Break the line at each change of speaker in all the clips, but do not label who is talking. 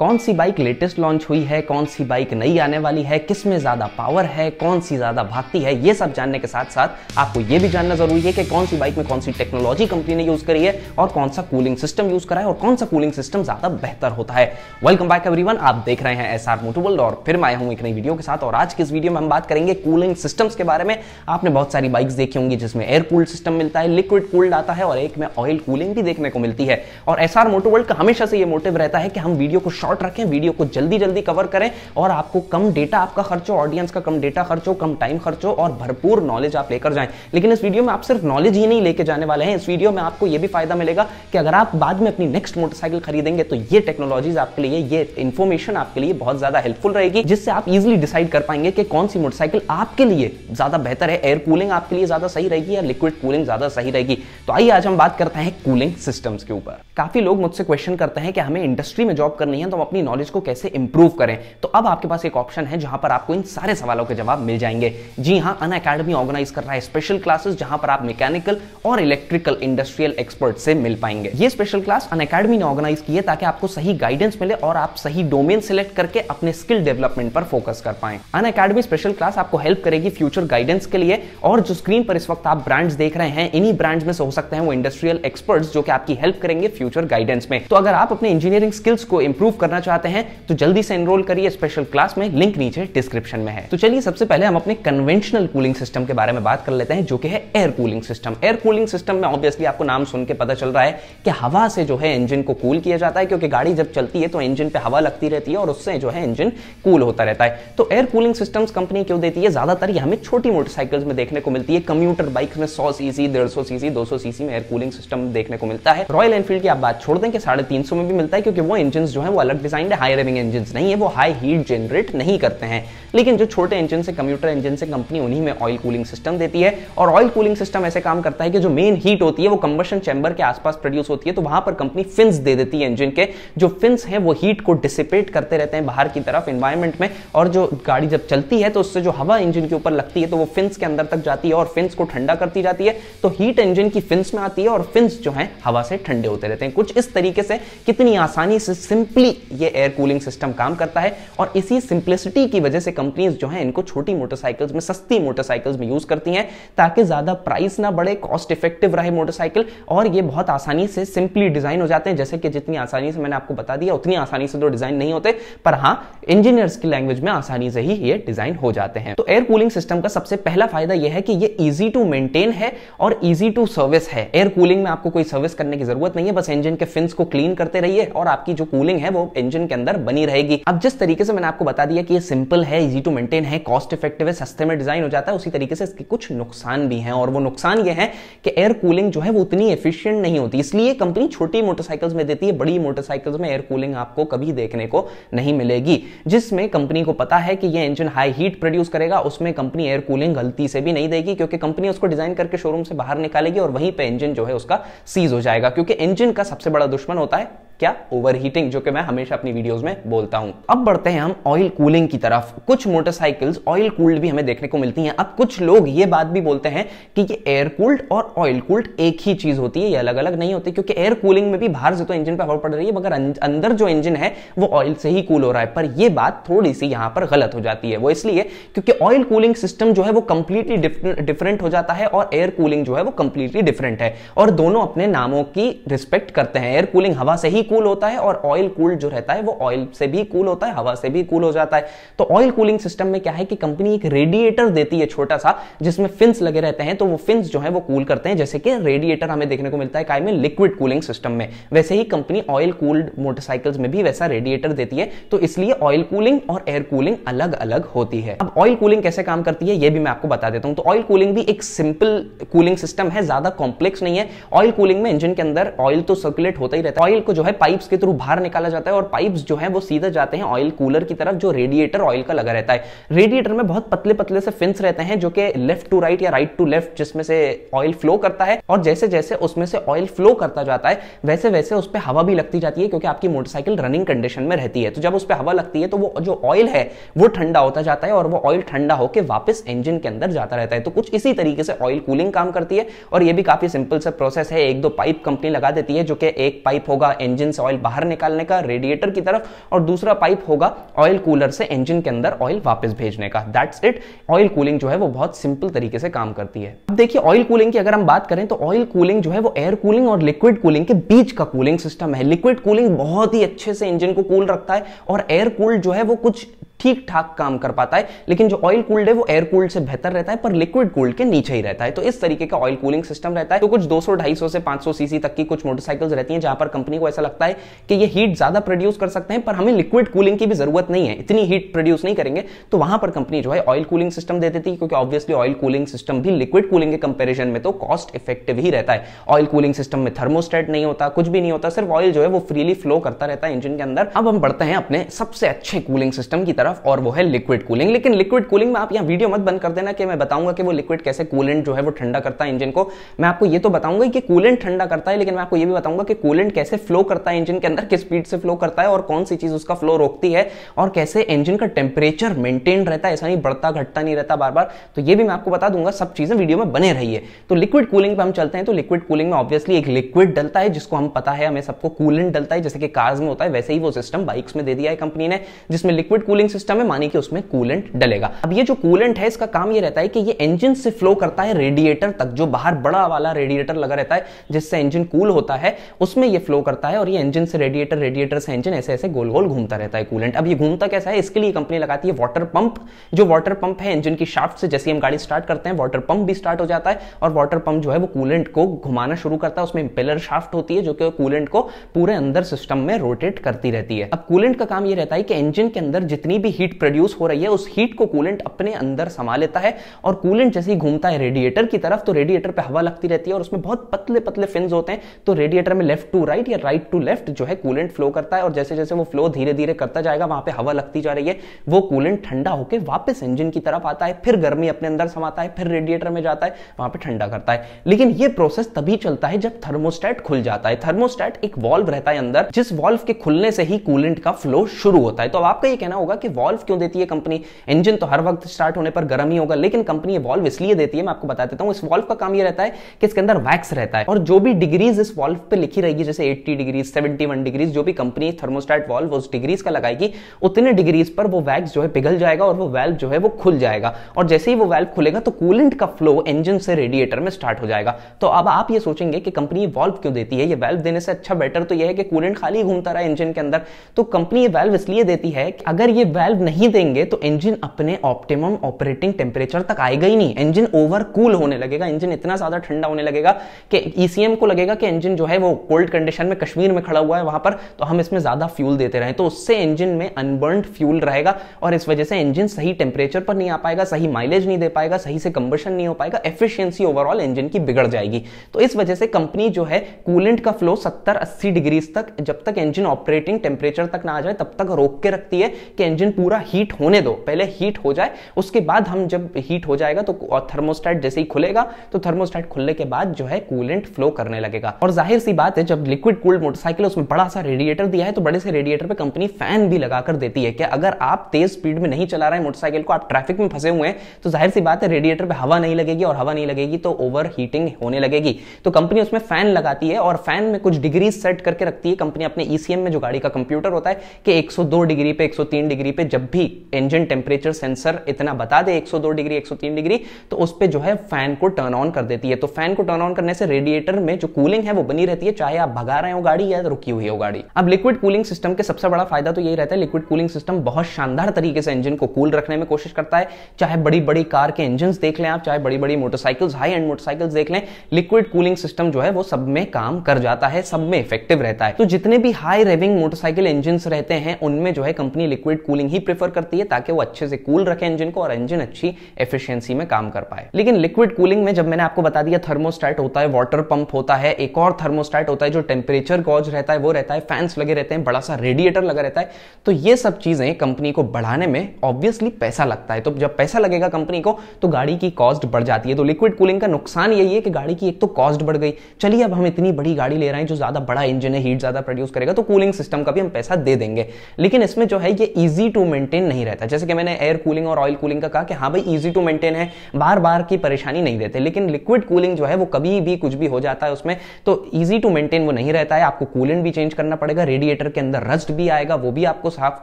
कौन सी bike latest launch हुई है कौन सी बाइक नई आने वाली है किस में ज़्यादा पावर है कौन सी ज़्यादा भागती है ये सब जानने के साथ साथ आपको ये भी जानना जरूरी है कि कौन सी बाइक में कौन सी टेक्नोलॉजी कंपनी ने यूज़ करी है और कौन सा कूलिंग सिस्टम यूज़ करा है और कौन सा कूलिंग सिस्टम ज़्यादा बेहतर होता है वेलकम बैक एवरी आप देख रहे हैं एस आर और फिर मैं आया हूँ एक नई वीडियो के साथ और आज किस इस वीडियो में हम बात करेंगे कूलिंग सिस्टम्स के बारे में आपने बहुत सारी बाइक्स देखी होंगी जिसमें एयर कूल्ड सिस्टम मिलता है लिक्विड कूल्ड आता है और एक में ऑयल कूलिंग भी देखने को मिलती है और एस आर मोटोवर्ल्ड का हमेशा से ये मोटिव रहता है कि हम वीडियो को शॉर्ट रखें वीडियो को जल्दी जल्दी कवर करें और आपको कम डेटा आपका खर्चो ऑडियंस का कम डेटा खर्चो कम टाइम खर्चो और भरपूर नॉलेज आप लेकर जाएं लेकिन इस वीडियो में आप सिर्फ नॉलेज ही नहीं लेके जाने वाले हैं इस वीडियो में आपको यह भी फायदा मिलेगा कि अगर आप बाद में अपनी नेक्स्ट मोटरसाइकिल खरीदेंगे तो ये टेक्नोलॉजीज आपके लिए ये इन्फॉर्मेशन आपके लिए बहुत ज्यादा हेल्पफुल रहेगी जिससे आप इजिली डिसाइड कर पाएंगे कि कौन सी मोटरसाइकिल आपके लिए ज्यादा बेहतर है एयर कूलिंग आपके लिए ज्यादा सही रहेगी या लिक्विड कूलिंग ज्यादा सही रहेगी तो आइए आज हम बात करते हैं कूलिंग सिस्टम्स के ऊपर काफी लोग मुझसे क्वेश्चन करते हैं कि हमें इंडस्ट्री में जॉब करनी है तो हम अपनी नॉलेज को कैसे इंप्रूव करें तो अब आपके पास एक ऑप्शन है जहां पर आपको इन सारे सवालों के जवाब मिल जाएंगे जी हाँ अन अकेडमी ऑर्गेनाइज कर रहा है स्पेशल क्लासेस जहां पर आप मैकेनिकल और इलेक्ट्रिकल इंडस्ट्रियल एक्सपर्ट से मिल पाएंगे ये स्पेशल क्लास अन अकेडमी ने ऑर्गेनाइज की है ताकि आपको सही गाइडेंस मिले और आप सही डोमेन सिलेक्ट करके अपने स्किल डेवलपमेंट पर फोकस कर पाए अन अकेडमी स्पेशल क्लास आपको हेल्प करेगी फ्यूचर गाइडेंस के लिए और जो स्क्रीन पर इस वक्त आप ब्रांड्स देख रहे हैं इन्हीं ब्रांड्स में से हो सकते हैं वो इंडस्ट्रियल एक्सपर्ट्स जो कि आपकी हेल्प करेंगे फ्यूचर गाइडेंस में तो अगर आप अपने इंजीनियरिंग स्किल्स को इंप्रूव कर करना चाहते हैं तो जल्दी से एनरोल करिए स्पेशल क्लास में लिंक नीचे डिस्क्रिप्शन में है तो चलिए सबसे पहले हम अपने कन्वेंशनल कूलिंग सिस्टम के बारे में बात कर लेते हैं जो कि है air cooling system air cooling system में ऑब्वियसली आपको नाम सुन के पता चल रहा है कि हवा से जो है इंजन को कूल किया जाता है क्योंकि गाड़ी जब चलती है तो इंजन पे हवा लगती रहती है और उससे जो है इंजन कूल होता रहता है तो एयर कूलिंग सिस्टम कंपनी क्यों देती है ज्यादातर ये हमें छोटी मोटरसाइकिल्स में देखने को मिलती है कम्यूटर बाइक में सौ सीसी डेढ़ सौ सीसी दो सौ सीसी में एयर कूलिंग सिस्टम देखने को मिलता है रॉयल एनफील्ड की आप बात छोड़ दें कि साढ़े तीन सौ में भी मिलता है क्योंकि वो इंजन जो है वो अलग डिजाइंड हाई रेविंग इंजन नहीं है वो हाई हीट जनरेट नहीं करते हैं लेकिन जो छोटे इंजन से कंप्यूटर इंजन से कंपनी उन्हीं में ऑयल कूलिंग सिस्टम देती है और ऑयल कूलिंग सिस्टम ऐसे काम करता है कि जो मेन हीट होती है वो कंबशन चैम्बर के आसपास प्रोड्यूस होती है तो वहां पर कंपनी फिन्स दे देती है इंजन के जो फिन्स है वो हीट को डिसिपेट करते रहते हैं बाहर की तरफ इन्वायरमेंट में और जो गाड़ी जब चलती है तो उससे जो हवा इंजन के ऊपर लगती है तो वो फिन्स के अंदर तक जाती है और फिन्स को ठंडा करती जाती है तो हीट इंजन की फिन्स में आती है और फिन्स जो है हवा से ठंडे होते रहते हैं कुछ इस तरीके से कितनी आसानी से सिंपली ये एयर कूलिंग सिस्टम काम करता है और इसी सिंप्लिसिटी की वजह से कंपनीज जो है इनको छोटी मोटरसाइकिल्स में सस्ती मोटरसाइकिल्स में यूज करती हैं ताकि ज्यादा प्राइस ना बढ़े कॉस्ट इफेक्टिव रहे मोटरसाइकिल और ये बहुत आसानी से सिंपली डिजाइन हो जाते हैं जैसे कि जितनी आसानी से मैंने आपको बता दिया उतनी आसानी से तो डिजाइन नहीं होते पर हाँ इंजीनियर्स की लैंग्वेज में आसानी से ही ये डिजाइन हो जाते हैं तो एयर कूलिंग सिस्टम का सबसे पहला फायदा यह है कि ये इजी टू मेंटेन है और इजी टू सर्विस है एयर कूलिंग में आपको कोई सर्विस करने की जरूरत नहीं है बस इंजन के फिंस को क्लीन करते रहिए और आपकी जो कूलिंग है वो वो इंजन के अंदर बनी रहेगी अब जिस तरीके से मैंने आपको बता दिया कि ये सिंपल है इजी टू मेंटेन है कॉस्ट इफेक्टिव है सस्ते में डिजाइन हो जाता है उसी तरीके से इसके कुछ नुकसान भी हैं और वो नुकसान ये है कि एयर कूलिंग जो है वो उतनी एफिशिएंट नहीं होती इसलिए कंपनी छोटी मोटरसाइकिल्स में देती है बड़ी मोटरसाइकिल्स में एयर कूलिंग आपको कभी देखने को नहीं मिलेगी जिसमें कंपनी को पता है कि यह इंजन हाई हीट प्रोड्यूस करेगा उसमें कंपनी एयर कूलिंग गलती से भी नहीं देगी क्योंकि कंपनी उसको डिजाइन करके शोरूम से बाहर निकालेगी और वहीं पर इंजन जो है उसका सीज हो जाएगा क्योंकि इंजन का सबसे बड़ा दुश्मन होता है क्या ओवरहीटिंग जो कि मैं हमेशा अपनी वीडियोस में बोलता हूं अब बढ़ते हैं हम ऑयल कूलिंग की तरफ कुछ मोटरसाइकिल्स ऑयल कूल्ड भी हमें देखने को मिलती हैं अब कुछ लोग ये बात भी बोलते हैं कि ये एयर कूल्ड और ऑयल कूल्ड एक ही चीज होती है ये अलग अलग नहीं होती क्योंकि एयर कूलिंग में भी बाहर से तो इंजन पर हवा पड़ रही है मगर अं-, अंदर जो इंजन है वो ऑयल से ही कूल हो रहा है पर यह बात थोड़ी सी यहां पर गलत हो जाती है वो इसलिए क्योंकि ऑयल कूलिंग सिस्टम जो है वो कंप्लीटली डिफरेंट हो जाता है और एयर कूलिंग जो है वो कंप्लीटली डिफरेंट है और दोनों अपने नामों की रिस्पेक्ट करते हैं एयर कूलिंग हवा से ही कूल होता है और ऑयल कूल जो रहता है वो ऑयल से भी कूल होता है हवा से भी कूल हो जाता है तो ऑयल कूलिंग सिस्टम में क्या है कि कंपनी एक रेडिएटर देती है छोटा सा जिसमें फिंस लगे रहते हैं तो वो फिंस जो है वो कूल करते हैं जैसे कि रेडिएटर हमें देखने को मिलता है काय में लिक्विड कूलिंग सिस्टम में वैसे ही कंपनी ऑयल कूल्ड मोटरसाइकिल्स में भी वैसा रेडिएटर देती है तो इसलिए ऑयल कूलिंग और एयर कूलिंग अलग अलग होती है अब ऑयल कूलिंग कैसे काम करती है ये भी मैं आपको बता देता हूं तो ऑयल कूलिंग भी एक सिंपल कूलिंग सिस्टम है ज्यादा कॉम्प्लेक्स नहीं है ऑयल कूलिंग में इंजन के अंदर ऑयल तो सर्कुलेट होता ही रहता है ऑयल को जो है पाइप्स के थ्रू बाहर निकाला जाता है और पाइप्स जो है वो सीधे जाते हैं ऑयल कूलर की तरफ जो रेडिएटर ऑयल का लगा रहता है रेडिएटर में बहुत पतले पतले से फिंस रहते हैं जो कि लेफ्ट टू राइट या राइट टू लेफ्ट जिसमें से ऑयल फ्लो करता है और जैसे जैसे उसमें से ऑयल फ्लो करता जाता है वैसे वैसे उस पर हवा भी लगती जाती है क्योंकि आपकी मोटरसाइकिल रनिंग कंडीशन में रहती है तो जब उस पर हवा लगती है तो वो जो ऑयल है वो ठंडा होता जाता है और वो ऑयल ठंडा होकर वापस इंजन के अंदर जाता रहता है तो कुछ इसी तरीके से ऑयल कूलिंग काम करती है और ये भी काफी सिंपल सा प्रोसेस है एक दो पाइप कंपनी लगा देती है जो कि एक पाइप होगा इंजन इंजन से ऑयल बाहर निकालने का रेडिएटर की तरफ और दूसरा पाइप होगा ऑयल कूलर से इंजन के अंदर ऑयल वापस भेजने का दैट्स इट ऑयल कूलिंग जो है वो बहुत सिंपल तरीके से काम करती है अब देखिए ऑयल कूलिंग की अगर हम बात करें तो ऑयल कूलिंग जो है वो एयर कूलिंग और लिक्विड कूलिंग के बीच का कूलिंग सिस्टम है लिक्विड कूलिंग बहुत ही अच्छे से इंजन को कूल रखता है और एयर कूल्ड जो है वो कुछ ठीक ठाक काम कर पाता है लेकिन जो ऑयल कूल्ड है वो एयर कूल्ड से बेहतर रहता है पर लिक्विड कूल्ड के नीचे ही रहता है तो इस तरीके का ऑयल कूलिंग सिस्टम रहता है तो कुछ 200 250 से 500 सीसी तक की कुछ मोटरसाइकिल्स रहती हैं जहां पर कंपनी को ऐसा लगता है कि ये हीट ज्यादा प्रोड्यूस कर सकते हैं पर हमें लिक्विड कूलिंग की भी जरूरत नहीं है इतनी हीट प्रोड्यूस नहीं करेंगे तो वहां पर कंपनी जो है ऑयल कूलिंग सिस्टम दे देती है क्योंकि ऑब्वियसली ऑयल कूलिंग सिस्टम भी लिक्विड कूलिंग के कंपेरिजन में तो कॉस्ट इफेक्टिव ही रहता है ऑयल कूलिंग सिस्टम में थर्मोस्टेट नहीं होता कुछ भी नहीं होता सिर्फ ऑयल जो है वो फ्रीली फ्लो करता रहता है इंजन के अंदर अब हम बढ़ते हैं अपने सबसे अच्छे कूलिंग सिस्टम की तरफ तरफ और वो है लिक्विड कूलिंग लेकिन लिक्विड कूलिंग में आप यहाँ वीडियो मत बंद कर देना कि मैं बताऊंगा कि वो लिक्विड कैसे कूलेंट जो है वो ठंडा करता है इंजन को मैं आपको ये तो बताऊंगा कि कूलेंट ठंडा करता है लेकिन मैं आपको ये भी बताऊंगा कि कूलेंट कैसे फ्लो करता है इंजन के अंदर किस स्पीड से फ्लो करता है और कौन सी चीज उसका फ्लो रोकती है और कैसे इंजन का टेम्परेचर मेंटेन रहता है ऐसा नहीं बढ़ता घटता नहीं रहता बार बार तो ये भी मैं आपको बता दूंगा सब चीजें वीडियो में बने रही है तो लिक्विड कूलिंग पर हम चलते हैं तो लिक्विड कूलिंग में ऑब्वियसली एक लिक्विड डलता है जिसको हम पता है हमें सबको कूलेंट डलता है जैसे कि कार्स में होता है वैसे ही वो सिस्टम बाइक्स में दे दिया है कंपनी ने जिसमें लिक्विड कूलिंग सिस्टम है मानी कि उसमें कूलेंट डलेगा अब ये जो कूलेंट है इसका काम ये रहता है कि ये इंजन से फ्लो करता है रेडिएटर तक जो बाहर बड़ा वाला रेडिएटर लगा रहता है जिससे इंजन कूल होता है उसमें ये फ्लो करता है और ये इंजन से रेडिएटर रेडिएटर से इंजन ऐसे ऐसे गोल गोल घूमता रहता है कूलेंट अब ये घूमता कैसा है इसके लिए कंपनी लगाती है वाटर पंप जो वाटर पंप है इंजन की शाफ्ट से जैसे हम गाड़ी स्टार्ट करते हैं वाटर पंप भी स्टार्ट हो जाता है और वाटर पंप जो है वो कूलेंट को घुमाना शुरू करता है उसमें इंपेलर शाफ्ट होती है जो कि कूलेंट को पूरे अंदर सिस्टम में रोटेट करती रहती है अब कूलेंट का काम ये रहता है कि इंजन के अंदर जितनी भी हीट प्रोड्यूस हो रही है उस हीट को कूलेंट अपने अंदर समा लेता है और कूलेंट जैसे ही घूमता है रेडिएटर की तरफ तो रेडिएटर पर हवा लगती रहती है और उसमें बहुत पतले पतले फिन्स होते हैं तो रेडिएटर में लेफ्ट टू राइट या राइट टू लेफ्ट जो है कूलेंट फ्लो करता है और जैसे जैसे वो फ्लो धीरे धीरे करता जाएगा वहां पर हवा लगती जा रही है वो कूलेंट ठंडा होकर वापस इंजन की तरफ आता है फिर गर्मी अपने अंदर समाता है फिर रेडिएटर में जाता है वहां पर ठंडा करता है लेकिन ये प्रोसेस तभी चलता है जब थर्मोस्टैट खुल जाता है थर्मोस्टैट एक वॉल्व रहता है अंदर जिस वॉल्व के खुलने से ही कूलेंट का फ्लो शुरू होता है तो अब आपका ये कहना होगा कि वॉल्व क्यों देती है कंपनी इंजन तो हर वक्त स्टार्ट होने पर गर्म ही होगा लेकिन कंपनी ये वॉल्व इसलिए देती है मैं आपको बता देता तो हूँ इस वॉल्व का काम ये रहता है कि इसके अंदर वैक्स रहता है और जो भी डिग्रीज इस वॉल्व पर लिखी रहेगी जैसे एट्टी डिग्रीज सेवेंटी डिग्रीज जो भी कंपनी थर्मोस्टार्ट वॉल्व उस डिग्रीज का लगाएगी उतने डिग्रीज पर वो वैक्स जो है पिघल जाएगा और वो वेल्व जो है वो खुल जाएगा और जैसे ही वो वेल्व खुलेगा तो कूलेंट का फ्लो इंजन से रेडिएटर में स्टार्ट हो जाएगा तो अब आप ये सोचेंगे कि कंपनी वॉल्व क्यों देती है ये वेल्व देने से अच्छा बेटर तो यह है कि कूलेंट खाली घूमता रहा इंजन के अंदर तो कंपनी ये वैल्व इसलिए देती है कि अगर ये वैल्व वाल्व नहीं देंगे तो इंजन अपने ऑप्टिमम ऑपरेटिंग टेम्परेचर तक आएगा ही नहीं इंजन ओवर कूल होने लगेगा इंजन इतना ज्यादा ठंडा होने लगेगा कि ईसीएम e को लगेगा कि इंजन जो है वो कोल्ड कंडीशन में कश्मीर में खड़ा हुआ है वहां पर तो हम इसमें ज्यादा फ्यूल देते रहे तो उससे इंजन में अनबर्न फ्यूल रहेगा और इस वजह से इंजन सही टेम्परेचर पर नहीं आ पाएगा सही माइलेज नहीं दे पाएगा सही से कंबर्शन नहीं हो पाएगा एफिशियंसी ओवरऑल इंजन की बिगड़ जाएगी तो इस वजह से कंपनी जो है कूलेंट का फ्लो सत्तर अस्सी डिग्रीज तक जब तक इंजन ऑपरेटिंग टेम्परेचर तक ना आ जाए तब तक रोक के रखती है कि इंजन पूरा हीट होने दो पहले हीट हो जाए उसके बाद हम जब हीट हो जाएगा तो थर्मोस्टैट जैसे ही खुलेगा तो थर्मोस्टैट खुलने के बाद जो है कूलेंट फ्लो करने लगेगा और जाहिर सी बात है जब लिक्विड कूल्ड मोटरसाइकिल उसमें बड़ा सा रेडिएटर दिया है तो बड़े से रेडिएटर पर कंपनी फैन भी लगाकर देती है कि अगर आप तेज स्पीड में नहीं चला रहे मोटरसाइकिल को आप ट्रैफिक में फंसे हुए हैं तो जाहिर सी बात है रेडिएटर पर हवा नहीं लगेगी और हवा नहीं लगेगी तो ओवर हीटिंग होने लगेगी तो कंपनी उसमें फैन लगाती है और फैन में कुछ डिग्री सेट करके रखती है कंपनी अपने ईसीएम e में जो गाड़ी का कंप्यूटर होता है कि 102 डिग्री पे 103 डिग्री पे में जब भी इंजन टेम्परेचर सेंसर इतना बता दे 102 डिग्री 103 डिग्री तो उस पर जो है फैन को टर्न ऑन कर देती है तो फैन को टर्न ऑन करने से रेडिएटर में जो कूलिंग है वो बनी रहती है चाहे आप भगा रहे हो गाड़ी या रुकी हुई हो गाड़ी अब लिक्विड कूलिंग सिस्टम के सबसे बड़ा फायदा तो यही रहता है लिक्विड कूलिंग सिस्टम बहुत शानदार तरीके से इंजन को कूल रखने में कोशिश करता है चाहे बड़ी बड़ी कार के इंजन देख लें आप चाहे बड़ी बड़ी मोटरसाइकिल्स हाई एंड मोटरसाइकिल्स देख लें लिक्विड कूलिंग सिस्टम जो है वो सब में काम कर जाता है सब में इफेक्टिव रहता है तो जितने भी हाई रेविंग मोटरसाइकिल इंजन रहते हैं उनमें जो है कंपनी लिक्विड कूलिंग ही प्रेफर करती है ताकि वो अच्छे से कूल रखे इंजन को और इंजन अच्छी एफिशिएंसी में काम कर पाए लेकिन लिक्विड कूलिंग में जब मैंने आपको बता दिया थर्मोस्टैट होता है वाटर पंप होता है एक और थर्मोस्टैट होता है जो टेम्परेचर गॉज रहता है वो रहता है फैंस लगे रहते हैं बड़ा सा रेडिएटर लगा रहता है तो ये सब चीजें कंपनी को बढ़ाने में ऑब्वियसली पैसा लगता है तो जब पैसा लगेगा कंपनी को तो गाड़ी की कॉस्ट बढ़ जाती है तो लिक्विड कूलिंग का नुकसान यही है कि गाड़ी की एक तो कॉस्ट बढ़ गई चलिए अब हम इतनी बड़ी गाड़ी ले रहे हैं जो ज्यादा बड़ा इंजन है हीट ज्यादा प्रोड्यूस करेगा तो कूलिंग सिस्टम का भी हम पैसा दे देंगे लेकिन इसमें जो है ये ईजी टू मेंटेन नहीं रहता जैसे कि मैंने एयर कूलिंग और ऑयल कूलिंग का कहा कि हाँ भाई ईजी टू मेंटेन है बार बार की परेशानी नहीं देते लेकिन लिक्विड कूलिंग जो है वो कभी भी कुछ भी हो जाता है उसमें तो ईजी टू मेंटेन वो नहीं रहता है आपको कूलेंट भी चेंज करना पड़ेगा रेडिएटर के अंदर रस्ट भी आएगा वो भी आपको साफ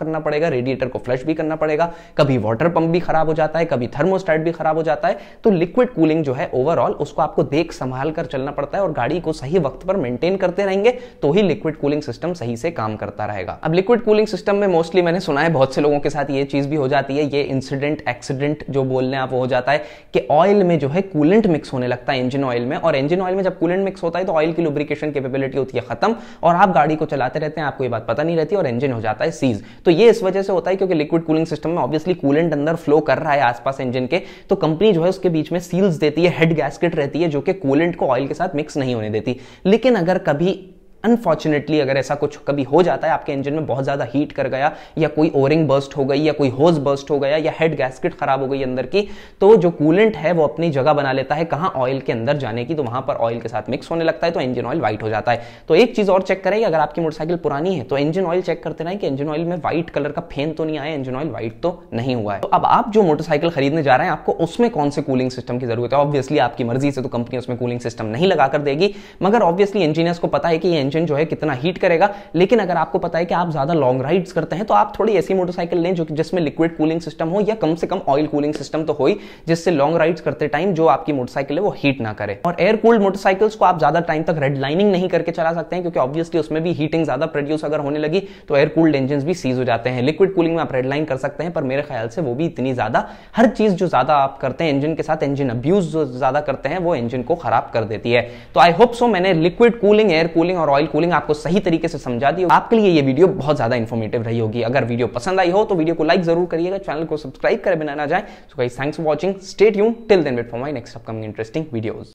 करना पड़ेगा रेडिएटर को फ्लश भी करना पड़ेगा कभी वाटर पंप भी खराब हो जाता है कभी थर्मोस्टाइट भी खराब हो जाता है तो लिक्विड कूलिंग जो है ओवरऑल उसको आपको देख संभाल कर चलना पड़ता है और गाड़ी को सही वक्त पर मेंटेन करते रहेंगे तो ही लिक्विड कूलिंग सिस्टम सही से काम करता रहेगा अब लिक्विड कूलिंग सिस्टम में मोस्टली मैंने सुना है बहुत से लोगों के साथ ये चीज़ भी हो जाती है ये इंसिडेंट एक्सीडेंट जो बोल रहे हैं आप वो हो जाता है कि ऑयल में जो है कूलेंट मिक्स होने लगता है इंजन ऑयल में और इंजन ऑयल में जब कूलेंट मिक्स होता है तो ऑयल की लुब्रिकेशन केपेबिलिटी होती है खत्म और आप गाड़ी को चलाते रहते हैं आपको ये बात पता नहीं रहती और इंजन हो जाता है सीज तो ये इस वजह से होता है क्योंकि लिक्विड कूलिंग सिस्टम में ऑब्वियसली कूलेंट अंदर फ्लो कर रहा है आसपास इंजन के तो कंपनी जो है उसके बीच में सील्स देती है हेड गैसकेट रहती है जो कि कूलेंट को ऑयल के साथ मिक्स नहीं होने देती लेकिन अगर कभी अनफॉर्चुनेटली अगर ऐसा कुछ कभी हो जाता है आपके इंजन में बहुत ज़्यादा हीट कर गया या कोई ओरिंग बर्स्ट हो गई या कोई होज बर्स्ट हो गया या हेड गैसकिट खराब हो गई अंदर की तो जो कूलेंट है वो अपनी जगह बना लेता है कहां ऑयल के अंदर जाने की तो वहां पर ऑयल के साथ मिक्स होने लगता है तो इंजन ऑयल व्हाइट हो जाता है तो एक चीज़ और चेक करें अगर आपकी मोटरसाइकिल पुरानी है तो इंजन ऑयल चेक करते रहें कि इंजन ऑयल में व्हाइट कलर का फेन तो नहीं आया इंजन ऑयल व्हाइट तो नहीं हुआ है तो अब आप जो मोटरसाइकिल खरीदने जा रहे हैं आपको उसमें कौन से कूलिंग सिस्टम की जरूरत है ऑब्वियसली आपकी मर्जी से तो कंपनी उसमें कूलिंग सिस्टम नहीं लगाकर देगी मगर ऑब्वियसली इंजीनियर्स को पता है कि ये इंजन जो है कितना हीट करेगा लेकिन अगर आपको पता है कि आप ज़्यादा लॉन्ग राइड्स करते हैं तो आप थोड़ी ऐसी मोटरसाइकिल लें जो कि जिसमें लिक्विड कूलिंग सिस्टम हो या कम से कम ऑयल कूलिंग सिस्टम तो हो जिससे लॉन्ग राइड्स करते टाइम जो आपकी मोटरसाइकिल है वो हीट ना करे और एयर कूल्ड मोटरसाइकिल्स को आप ज़्यादा टाइम तक रेड लाइनिंग नहीं करके चला सकते हैं क्योंकि ऑब्वियसली उसमें भी हीटिंग ज़्यादा प्रोड्यूस अगर होने लगी तो एयर कूल्ड इंजन भी सीज हो जाते हैं लिक्विड कूलिंग में आप रेड लाइन कर सकते हैं पर मेरे ख्याल से वो भी इतनी ज़्यादा हर चीज़ जो ज़्यादा आप करते हैं इंजन के साथ इंजन अब्यूज जो ज़्यादा करते हैं वो इंजन को खराब कर देती है तो आई होप सो मैंने लिक्विड कूलिंग एयर कूलिंग और ऑयल ऑयल कूलिंग आपको सही तरीके से समझा दी आपके लिए ये वीडियो बहुत ज्यादा इन्फॉर्मेटिव रही होगी अगर वीडियो पसंद आई हो तो वीडियो को लाइक जरूर करिएगा चैनल को सब्सक्राइब कर बिना ना जाए so guys thanks for watching stay यून till then wait for my next upcoming interesting videos